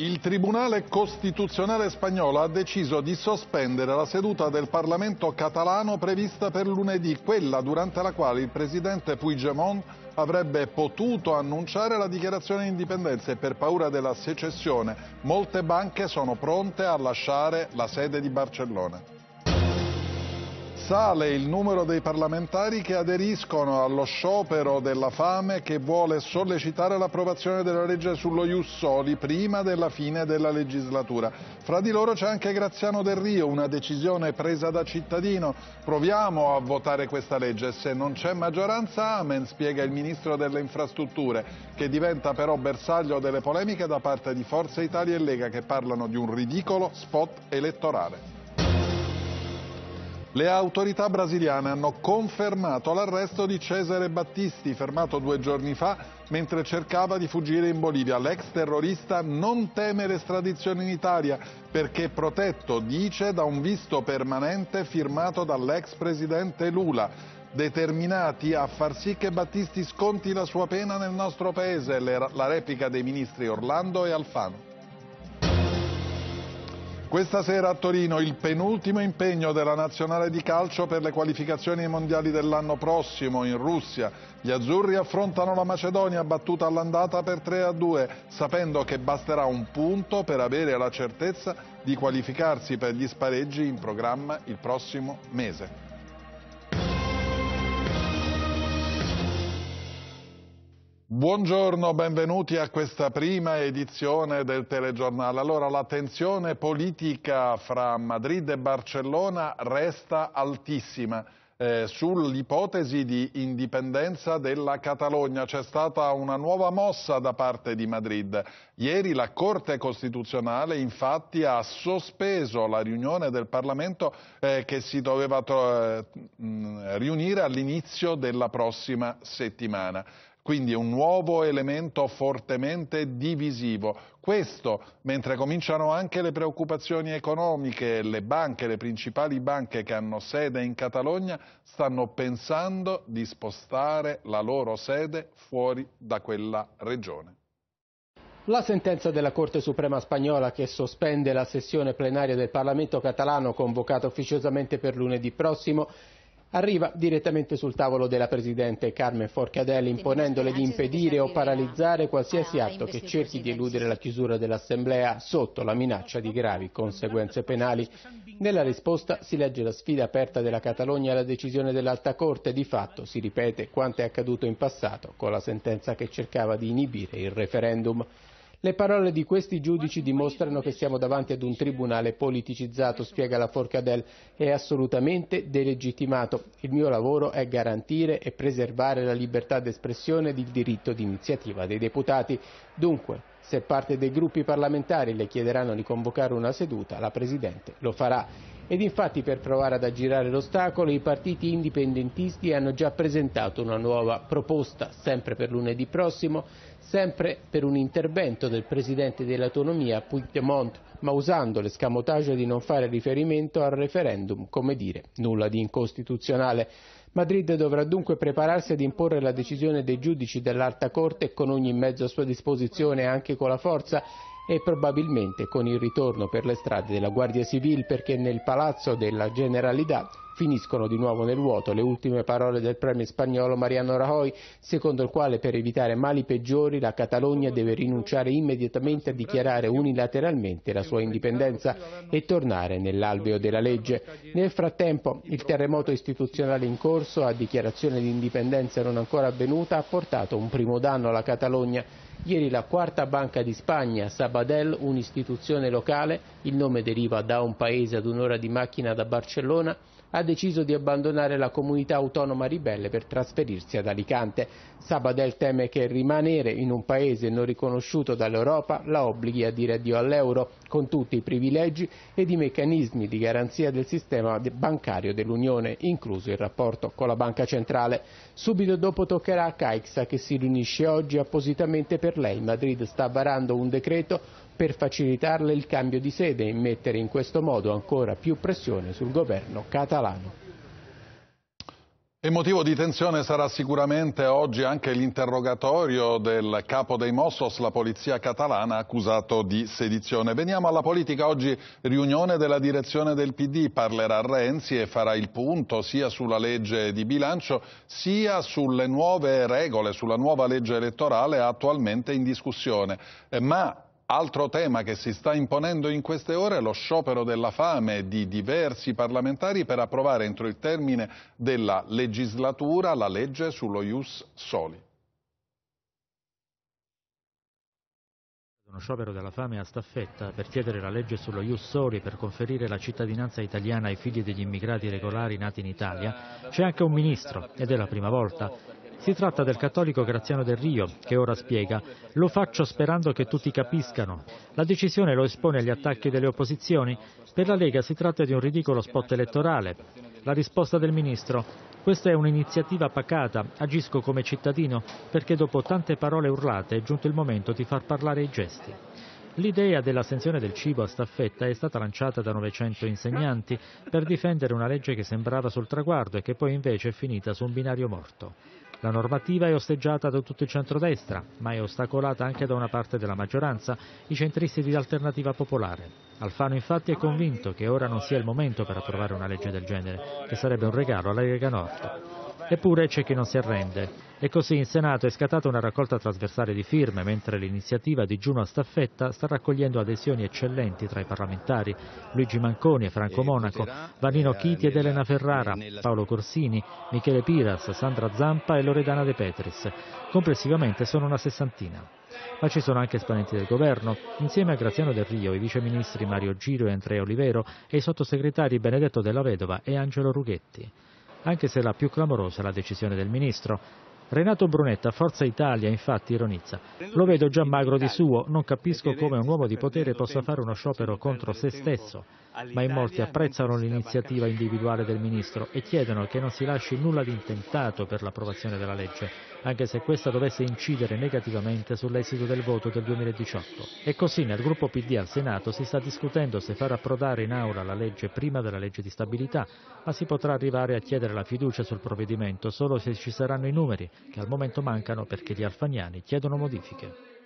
Il Tribunale Costituzionale spagnolo ha deciso di sospendere la seduta del Parlamento catalano prevista per lunedì, quella durante la quale il presidente Puigdemont avrebbe potuto annunciare la dichiarazione di indipendenza e per paura della secessione molte banche sono pronte a lasciare la sede di Barcellona. Sale il numero dei parlamentari che aderiscono allo sciopero della fame che vuole sollecitare l'approvazione della legge sullo Jussoli prima della fine della legislatura. Fra di loro c'è anche Graziano Del Rio, una decisione presa da cittadino. Proviamo a votare questa legge. Se non c'è maggioranza, amen, spiega il Ministro delle Infrastrutture, che diventa però bersaglio delle polemiche da parte di Forza Italia e Lega che parlano di un ridicolo spot elettorale. Le autorità brasiliane hanno confermato l'arresto di Cesare Battisti, fermato due giorni fa mentre cercava di fuggire in Bolivia. L'ex terrorista non teme l'estradizione in Italia perché protetto, dice, da un visto permanente firmato dall'ex presidente Lula determinati a far sì che Battisti sconti la sua pena nel nostro paese, la replica dei ministri Orlando e Alfano. Questa sera a Torino il penultimo impegno della nazionale di calcio per le qualificazioni mondiali dell'anno prossimo in Russia. Gli azzurri affrontano la Macedonia battuta all'andata per 3 a 2, sapendo che basterà un punto per avere la certezza di qualificarsi per gli spareggi in programma il prossimo mese. Buongiorno, benvenuti a questa prima edizione del telegiornale. Allora, la tensione politica fra Madrid e Barcellona resta altissima. Eh, Sull'ipotesi di indipendenza della Catalogna c'è stata una nuova mossa da parte di Madrid. Ieri la Corte Costituzionale infatti ha sospeso la riunione del Parlamento eh, che si doveva eh, mh, riunire all'inizio della prossima settimana. Quindi un nuovo elemento fortemente divisivo. Questo mentre cominciano anche le preoccupazioni economiche, le banche, le principali banche che hanno sede in Catalogna stanno pensando di spostare la loro sede fuori da quella regione. La sentenza della Corte Suprema spagnola che sospende la sessione plenaria del Parlamento catalano convocata ufficiosamente per lunedì prossimo arriva direttamente sul tavolo della Presidente Carmen Forcadelli imponendole di impedire o paralizzare qualsiasi ah, atto che cerchi di eludere la chiusura dell'Assemblea sotto la minaccia di gravi conseguenze penali. Nella risposta si legge la sfida aperta della Catalogna alla decisione dell'Alta Corte, e di fatto si ripete quanto è accaduto in passato con la sentenza che cercava di inibire il referendum. Le parole di questi giudici dimostrano che siamo davanti ad un tribunale politicizzato, spiega la Forcadell, è assolutamente delegittimato. Il mio lavoro è garantire e preservare la libertà d'espressione ed il diritto d'iniziativa dei deputati. Dunque, se parte dei gruppi parlamentari le chiederanno di convocare una seduta, la Presidente lo farà. Ed infatti per provare ad aggirare l'ostacolo i partiti indipendentisti hanno già presentato una nuova proposta, sempre per lunedì prossimo, sempre per un intervento del presidente dell'autonomia Puigdemont, ma usando l'escamotaggio di non fare riferimento al referendum, come dire, nulla di incostituzionale. Madrid dovrà dunque prepararsi ad imporre la decisione dei giudici dell'Alta Corte con ogni mezzo a sua disposizione, anche con la forza, e probabilmente con il ritorno per le strade della Guardia Civile perché nel Palazzo della Generalità finiscono di nuovo nel vuoto le ultime parole del premio spagnolo Mariano Rajoy, secondo il quale per evitare mali peggiori la Catalogna deve rinunciare immediatamente a dichiarare unilateralmente la sua indipendenza e tornare nell'alveo della legge. Nel frattempo il terremoto istituzionale in corso a dichiarazione di indipendenza non ancora avvenuta ha portato un primo danno alla Catalogna Ieri la quarta banca di Spagna, Sabadell, un'istituzione locale, il nome deriva da un paese ad un'ora di macchina da Barcellona, ha deciso di abbandonare la comunità autonoma ribelle per trasferirsi ad Alicante. Sabadell teme che rimanere in un paese non riconosciuto dall'Europa la obblighi a dire addio all'euro, con tutti i privilegi ed i meccanismi di garanzia del sistema bancario dell'Unione, incluso il rapporto con la Banca Centrale. Subito dopo toccherà a Caixa, che si riunisce oggi appositamente per lei. Madrid sta varando un decreto per facilitarle il cambio di sede e mettere in questo modo ancora più pressione sul governo catalano. E motivo di tensione sarà sicuramente oggi anche l'interrogatorio del capo dei Mossos, la polizia catalana, accusato di sedizione. Veniamo alla politica. Oggi riunione della direzione del PD. Parlerà Renzi e farà il punto sia sulla legge di bilancio sia sulle nuove regole, sulla nuova legge elettorale attualmente in discussione. Eh, ma Altro tema che si sta imponendo in queste ore è lo sciopero della fame di diversi parlamentari per approvare entro il termine della legislatura la legge sullo Ius Soli. Uno sciopero della fame a staffetta per chiedere la legge sullo Ius Soli per conferire la cittadinanza italiana ai figli degli immigrati regolari nati in Italia. C'è anche un ministro ed è la prima volta. Si tratta del cattolico Graziano Del Rio, che ora spiega «Lo faccio sperando che tutti capiscano. La decisione lo espone agli attacchi delle opposizioni. Per la Lega si tratta di un ridicolo spot elettorale». La risposta del ministro «Questa è un'iniziativa pacata, agisco come cittadino perché dopo tante parole urlate è giunto il momento di far parlare i gesti». L'idea dell'assenzione del cibo a staffetta è stata lanciata da 900 insegnanti per difendere una legge che sembrava sul traguardo e che poi invece è finita su un binario morto. La normativa è osteggiata da tutto il centrodestra, ma è ostacolata anche da una parte della maggioranza, i centristi di alternativa popolare. Alfano infatti è convinto che ora non sia il momento per approvare una legge del genere, che sarebbe un regalo alla Lega Nord. Eppure c'è chi non si arrende. E così in Senato è scattata una raccolta trasversale di firme, mentre l'iniziativa Digiuno a staffetta sta raccogliendo adesioni eccellenti tra i parlamentari. Luigi Manconi e Franco Monaco, Vanino Chiti ed Elena Ferrara, Paolo Corsini, Michele Piras, Sandra Zampa e Loredana De Petris. Complessivamente sono una sessantina ma ci sono anche esponenti del governo, insieme a Graziano Del Rio, i viceministri Mario Giro e Andrea Olivero e i sottosegretari Benedetto Della Vedova e Angelo Rughetti anche se la più clamorosa è la decisione del ministro. Renato Brunetta, Forza Italia, infatti ironizza. Lo vedo già magro di suo, non capisco come un uomo di potere possa fare uno sciopero contro se stesso ma in molti apprezzano l'iniziativa individuale del Ministro e chiedono che non si lasci nulla di intentato per l'approvazione della legge, anche se questa dovesse incidere negativamente sull'esito del voto del 2018. E così nel gruppo PD al Senato si sta discutendo se far approdare in aula la legge prima della legge di stabilità, ma si potrà arrivare a chiedere la fiducia sul provvedimento solo se ci saranno i numeri, che al momento mancano perché gli alfaniani chiedono modifiche.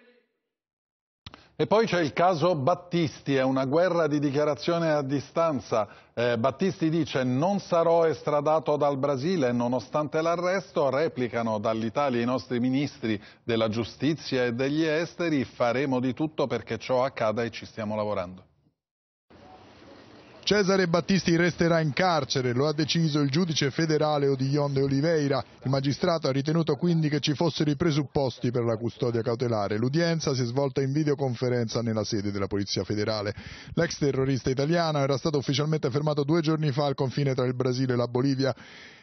E poi c'è il caso Battisti, è una guerra di dichiarazione a distanza. Eh, Battisti dice non sarò estradato dal Brasile nonostante l'arresto, replicano dall'Italia i nostri ministri della giustizia e degli esteri, faremo di tutto perché ciò accada e ci stiamo lavorando. Cesare Battisti resterà in carcere, lo ha deciso il giudice federale de Oliveira. Il magistrato ha ritenuto quindi che ci fossero i presupposti per la custodia cautelare. L'udienza si è svolta in videoconferenza nella sede della Polizia federale. L'ex terrorista italiano era stato ufficialmente fermato due giorni fa al confine tra il Brasile e la Bolivia.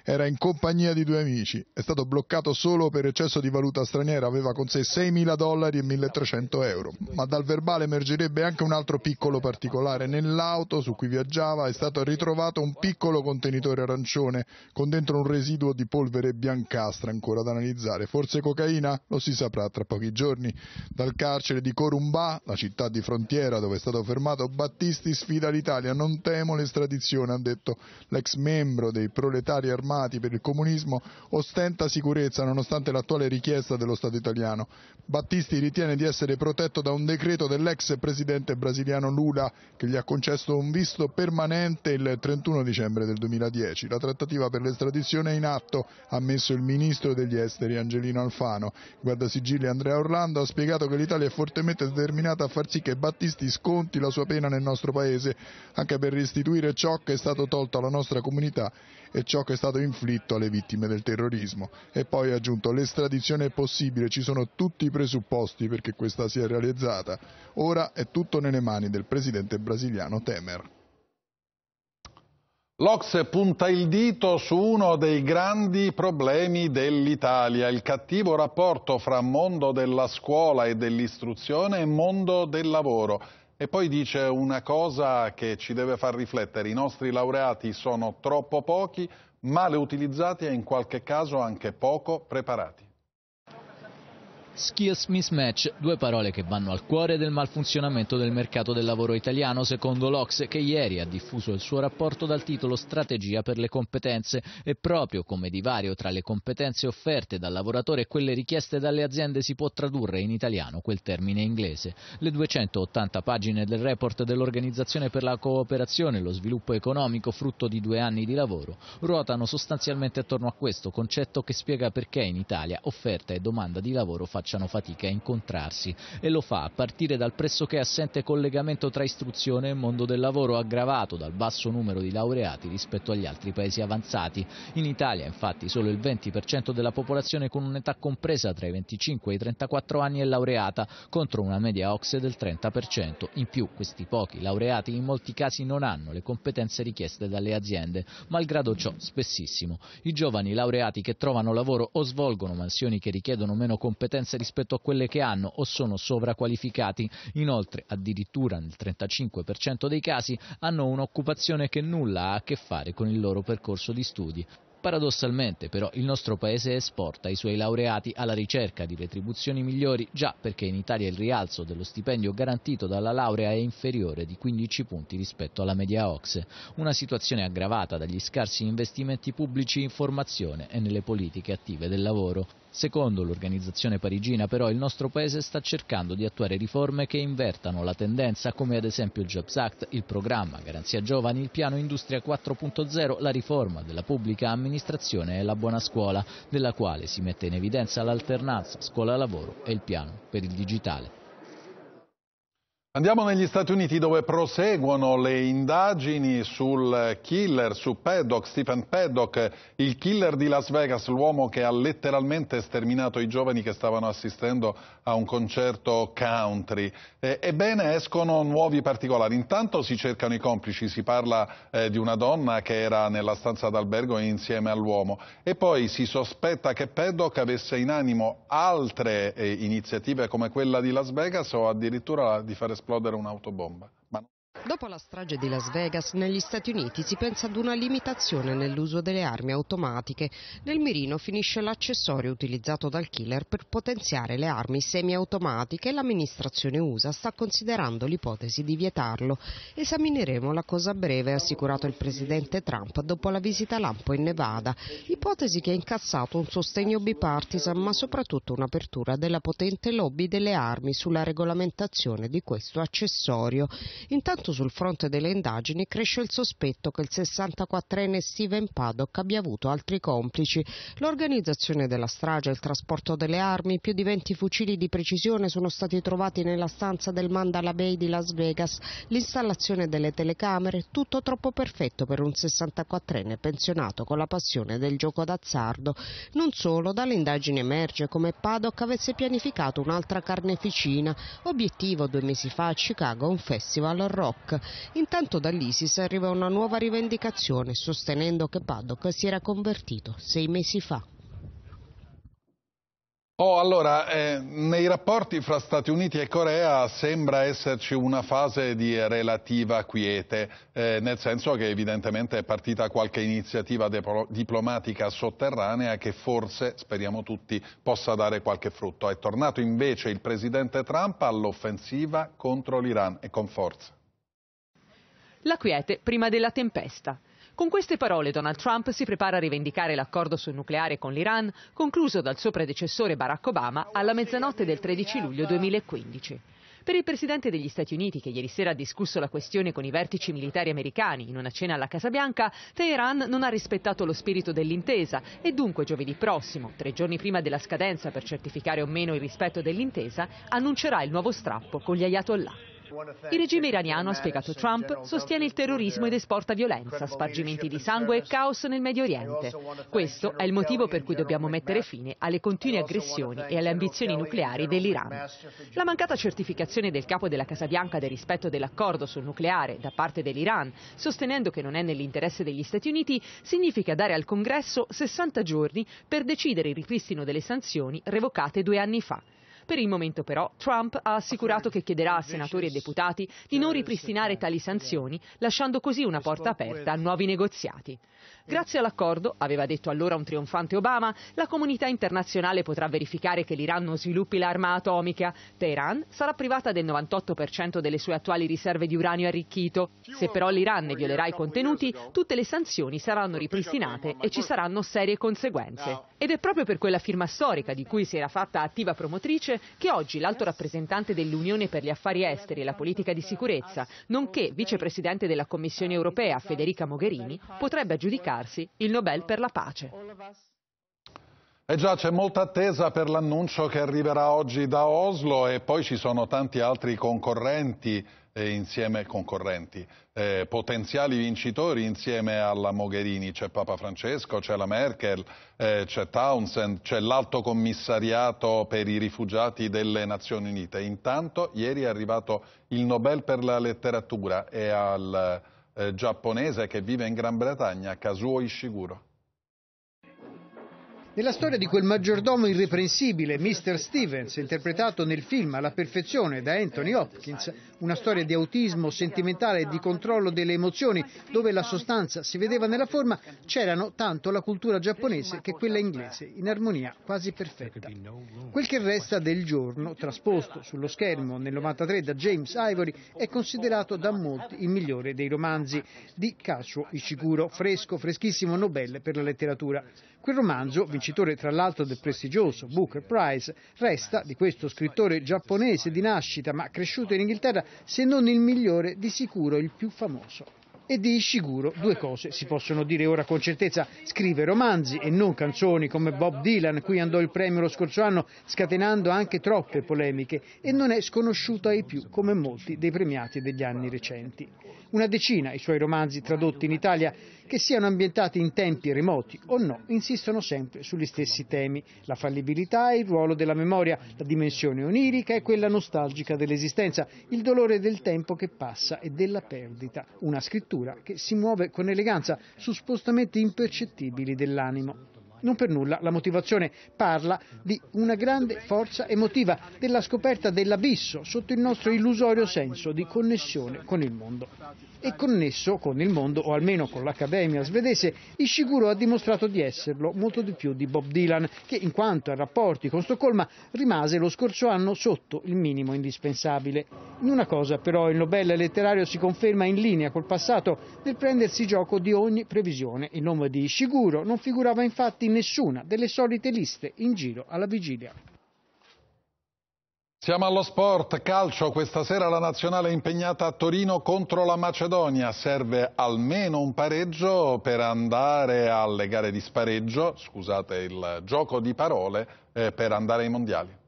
Era in compagnia di due amici. È stato bloccato solo per eccesso di valuta straniera. Aveva con sé 6.000 dollari e 1.300 euro. Ma dal verbale emergerebbe anche un altro piccolo particolare. Nell'auto su cui viaggiava è stato ritrovato un piccolo contenitore arancione con dentro un residuo di polvere biancastra ancora da analizzare. Forse cocaina? Lo si saprà tra pochi giorni. Dal carcere di Corumbà, la città di frontiera dove è stato fermato, Battisti sfida l'Italia. Non temo l'estradizione, ha detto l'ex membro dei proletari armati armati per il comunismo ostenta sicurezza nonostante l'attuale richiesta dello Stato italiano. Battisti ritiene di essere protetto da un decreto dell'ex presidente brasiliano Lula che gli ha concesso un visto permanente il 31 dicembre del 2010. La trattativa per l'estradizione è in atto, ha messo il ministro degli esteri Angelino Alfano. Guardasigilli Andrea Orlando ha spiegato che l'Italia è fortemente determinata a far sì che Battisti sconti la sua pena nel nostro paese, anche per restituire ciò che è stato tolto alla nostra comunità e ciò che è stato inflitto alle vittime del terrorismo. E poi ha aggiunto l'estradizione è possibile, ci sono tutti i presupposti perché questa sia realizzata. Ora è tutto nelle mani del presidente brasiliano Temer. L'Ox punta il dito su uno dei grandi problemi dell'Italia, il cattivo rapporto fra mondo della scuola e dell'istruzione e mondo del lavoro. E poi dice una cosa che ci deve far riflettere, i nostri laureati sono troppo pochi, male utilizzati e in qualche caso anche poco preparati. Skills mismatch, due parole che vanno al cuore del malfunzionamento del mercato del lavoro italiano, secondo l'Ox che ieri ha diffuso il suo rapporto dal titolo Strategia per le competenze e proprio come divario tra le competenze offerte dal lavoratore e quelle richieste dalle aziende si può tradurre in italiano quel termine inglese. Le 280 pagine del report dell'Organizzazione per la cooperazione e lo sviluppo economico, frutto di due anni di lavoro, ruotano sostanzialmente attorno a questo concetto che spiega perché in Italia offerta e domanda di lavoro facciano facciano fatica a incontrarsi e lo fa a partire dal pressoché assente collegamento tra istruzione e mondo del lavoro aggravato dal basso numero di laureati rispetto agli altri paesi avanzati. In Italia infatti solo il 20% della popolazione con un'età compresa tra i 25 e i 34 anni è laureata contro una media OXE del 30%. In più questi pochi laureati in molti casi non hanno le competenze richieste dalle aziende, malgrado ciò spessissimo. I giovani laureati che trovano lavoro o svolgono mansioni che richiedono meno competenze rispetto a quelle che hanno o sono sovraqualificati. Inoltre, addirittura nel 35% dei casi hanno un'occupazione che nulla ha a che fare con il loro percorso di studi. Paradossalmente però il nostro paese esporta i suoi laureati alla ricerca di retribuzioni migliori già perché in Italia il rialzo dello stipendio garantito dalla laurea è inferiore di 15 punti rispetto alla media OXE, una situazione aggravata dagli scarsi investimenti pubblici in formazione e nelle politiche attive del lavoro. Secondo l'organizzazione parigina però il nostro paese sta cercando di attuare riforme che invertano la tendenza come ad esempio il Jobs Act, il programma Garanzia Giovani, il piano Industria 4.0, la riforma della pubblica amministrazione e la buona scuola, della quale si mette in evidenza l'alternanza scuola-lavoro e il piano per il digitale. Andiamo negli Stati Uniti dove proseguono le indagini sul killer, su Paddock, Stephen Paddock, il killer di Las Vegas, l'uomo che ha letteralmente sterminato i giovani che stavano assistendo a un concerto country. Eh, ebbene, escono nuovi particolari. Intanto si cercano i complici, si parla eh, di una donna che era nella stanza d'albergo insieme all'uomo e poi si sospetta che Paddock avesse in animo altre eh, iniziative come quella di Las Vegas o addirittura di far esplodere un'autobomba. Ma... Dopo la strage di Las Vegas, negli Stati Uniti si pensa ad una limitazione nell'uso delle armi automatiche. Nel mirino finisce l'accessorio utilizzato dal killer per potenziare le armi semiautomatiche e l'amministrazione USA sta considerando l'ipotesi di vietarlo. Esamineremo la cosa breve, ha assicurato il presidente Trump dopo la visita lampo in Nevada, ipotesi che ha incassato un sostegno bipartisan ma soprattutto un'apertura della potente lobby delle armi sulla regolamentazione di questo accessorio. Intanto indagato sul fronte delle indagini, cresce il sospetto che il 64enne Steven Paddock abbia avuto altri complici. L'organizzazione della strage e il trasporto delle armi, più di 20 fucili di precisione sono stati trovati nella stanza del Mandala Bay di Las Vegas, l'installazione delle telecamere, tutto troppo perfetto per un 64enne pensionato con la passione del gioco d'azzardo. Non solo, dalle indagini emerge come Paddock avesse pianificato un'altra carneficina, obiettivo due mesi fa a Chicago un festival rock. Paddock. Intanto dall'ISIS arriva una nuova rivendicazione sostenendo che Paddock si era convertito sei mesi fa. Oh, allora, eh, nei rapporti fra Stati Uniti e Corea sembra esserci una fase di relativa quiete, eh, nel senso che evidentemente è partita qualche iniziativa diplomatica sotterranea che forse, speriamo tutti, possa dare qualche frutto. È tornato invece il presidente Trump all'offensiva contro l'Iran e con forza. La quiete prima della tempesta. Con queste parole Donald Trump si prepara a rivendicare l'accordo sul nucleare con l'Iran, concluso dal suo predecessore Barack Obama alla mezzanotte del 13 luglio 2015. Per il Presidente degli Stati Uniti, che ieri sera ha discusso la questione con i vertici militari americani in una cena alla Casa Bianca, Teheran non ha rispettato lo spirito dell'intesa e dunque giovedì prossimo, tre giorni prima della scadenza per certificare o meno il rispetto dell'intesa, annuncerà il nuovo strappo con gli Ayatollah. Il regime iraniano, ha spiegato Trump, sostiene il terrorismo ed esporta violenza, spargimenti di sangue e caos nel Medio Oriente. Questo è il motivo per cui dobbiamo mettere fine alle continue aggressioni e alle ambizioni nucleari dell'Iran. La mancata certificazione del capo della Casa Bianca del rispetto dell'accordo sul nucleare da parte dell'Iran, sostenendo che non è nell'interesse degli Stati Uniti, significa dare al Congresso 60 giorni per decidere il ripristino delle sanzioni revocate due anni fa. Per il momento però Trump ha assicurato che chiederà a senatori e deputati di non ripristinare tali sanzioni, lasciando così una porta aperta a nuovi negoziati. Grazie all'accordo, aveva detto allora un trionfante Obama, la comunità internazionale potrà verificare che l'Iran non sviluppi l'arma atomica. Teheran sarà privata del 98% delle sue attuali riserve di uranio arricchito. Se però l'Iran ne violerà i contenuti, tutte le sanzioni saranno ripristinate e ci saranno serie conseguenze. Ed è proprio per quella firma storica di cui si era fatta attiva promotrice che oggi l'alto rappresentante dell'Unione per gli affari esteri e la politica di sicurezza, nonché vicepresidente della Commissione europea Federica Mogherini, potrebbe aggiudicarsi il Nobel per la pace. E eh già, c'è molta attesa per l'annuncio che arriverà oggi da Oslo e poi ci sono tanti altri concorrenti eh, insieme concorrenti, eh, potenziali vincitori insieme alla Mogherini, c'è Papa Francesco, c'è la Merkel, eh, c'è Townsend, c'è l'Alto Commissariato per i rifugiati delle Nazioni Unite. Intanto ieri è arrivato il Nobel per la letteratura e al eh, giapponese che vive in Gran Bretagna, Kazuo Ishiguro. Nella storia di quel maggiordomo irreprensibile, Mr. Stevens, interpretato nel film alla perfezione da Anthony Hopkins, una storia di autismo sentimentale e di controllo delle emozioni, dove la sostanza si vedeva nella forma, c'erano tanto la cultura giapponese che quella inglese, in armonia quasi perfetta. Quel che resta del giorno, trasposto sullo schermo nel 93 da James Ivory, è considerato da molti il migliore dei romanzi di Kazuo Ishiguro, fresco, freschissimo Nobel per la letteratura. Quel romanzo, vincitore tra l'altro del prestigioso Booker Prize, resta di questo scrittore giapponese di nascita ma cresciuto in Inghilterra, se non il migliore, di sicuro il più famoso e di Ishiguro due cose si possono dire ora con certezza. Scrive romanzi e non canzoni come Bob Dylan, cui andò il premio lo scorso anno, scatenando anche troppe polemiche, e non è sconosciuto ai più come molti dei premiati degli anni recenti. Una decina i suoi romanzi tradotti in Italia che siano ambientati in tempi remoti o no, insistono sempre sugli stessi temi, la fallibilità e il ruolo della memoria, la dimensione onirica e quella nostalgica dell'esistenza, il dolore del tempo che passa e della perdita, una scrittura che si muove con eleganza su spostamenti impercettibili dell'animo. Non per nulla la motivazione parla di una grande forza emotiva, della scoperta dell'abisso sotto il nostro illusorio senso di connessione con il mondo. E connesso con il mondo, o almeno con l'Accademia svedese, Ishiguro ha dimostrato di esserlo molto di più di Bob Dylan, che in quanto a rapporti con Stoccolma rimase lo scorso anno sotto il minimo indispensabile. In una cosa però il Nobel letterario si conferma in linea col passato nel prendersi gioco di ogni previsione. Il nome di Ishiguro non figurava infatti in nessuna delle solite liste in giro alla vigilia. Siamo allo sport, calcio, questa sera la nazionale è impegnata a Torino contro la Macedonia, serve almeno un pareggio per andare alle gare di spareggio, scusate il gioco di parole, eh, per andare ai mondiali.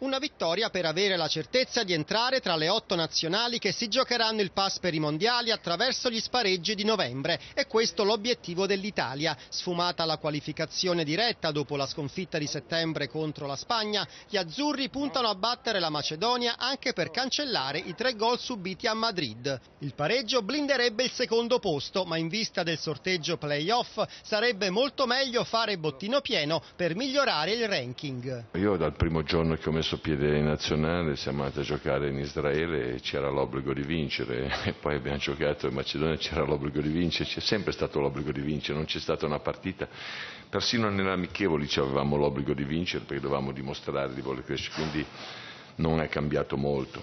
Una vittoria per avere la certezza di entrare tra le otto nazionali che si giocheranno il pass per i mondiali attraverso gli spareggi di novembre e questo l'obiettivo dell'Italia. Sfumata la qualificazione diretta dopo la sconfitta di settembre contro la Spagna, gli azzurri puntano a battere la Macedonia anche per cancellare i tre gol subiti a Madrid. Il pareggio blinderebbe il secondo posto, ma in vista del sorteggio playoff sarebbe molto meglio fare bottino pieno per migliorare il ranking. Io dal primo giorno che ho messo stesso PDL nazionale siamo andati a giocare in Israele e c'era l'obbligo di vincere, e poi abbiamo giocato in Macedonia e c'era l'obbligo di vincere, c'è sempre stato l'obbligo di vincere, non c'è stata una partita, persino nell'amichevoli avevamo l'obbligo di vincere perché dovevamo dimostrare di voler crescere, quindi non è cambiato molto.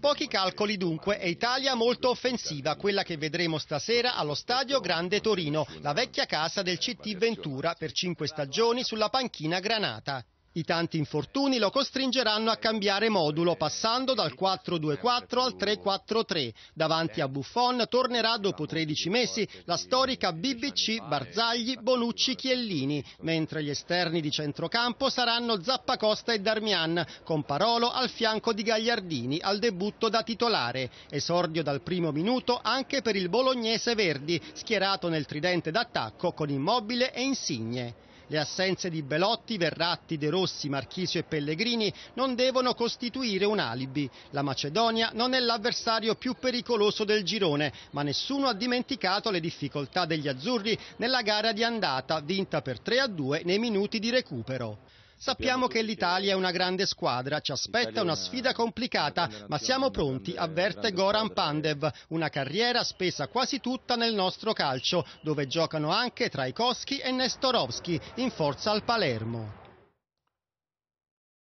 Pochi calcoli dunque e Italia molto offensiva, quella che vedremo stasera allo Stadio Grande Torino, la vecchia casa del CT Ventura per cinque stagioni sulla panchina Granata. I tanti infortuni lo costringeranno a cambiare modulo passando dal 4-2-4 al 3-4-3. Davanti a Buffon tornerà dopo 13 mesi la storica BBC Barzagli, Bonucci, Chiellini, mentre gli esterni di centrocampo saranno Zappacosta e Darmian, con Parolo al fianco di Gagliardini al debutto da titolare. Esordio dal primo minuto anche per il bolognese Verdi, schierato nel tridente d'attacco con Immobile e Insigne. Le assenze di Belotti, Verratti, De Rossi, Marchisio e Pellegrini non devono costituire un alibi. La Macedonia non è l'avversario più pericoloso del girone, ma nessuno ha dimenticato le difficoltà degli azzurri nella gara di andata, vinta per 3 a 2 nei minuti di recupero. Sappiamo che l'Italia è una grande squadra, ci aspetta una sfida complicata, ma siamo pronti, avverte Goran Pandev, una carriera spesa quasi tutta nel nostro calcio, dove giocano anche Trajkowski e Nestorovski, in forza al Palermo.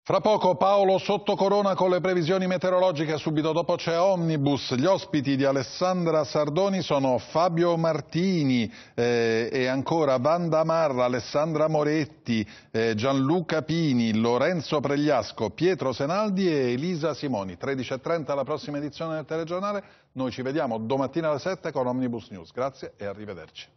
Fra poco Paolo Sottocorona con le previsioni meteorologiche, subito dopo c'è Omnibus. Gli ospiti di Alessandra Sardoni sono Fabio Martini eh, e ancora Vanda Marra, Alessandra Moretti, eh, Gianluca Pini, Lorenzo Pregliasco, Pietro Senaldi e Elisa Simoni. 13.30 la prossima edizione del telegiornale. Noi ci vediamo domattina alle 7 con Omnibus News. Grazie e arrivederci.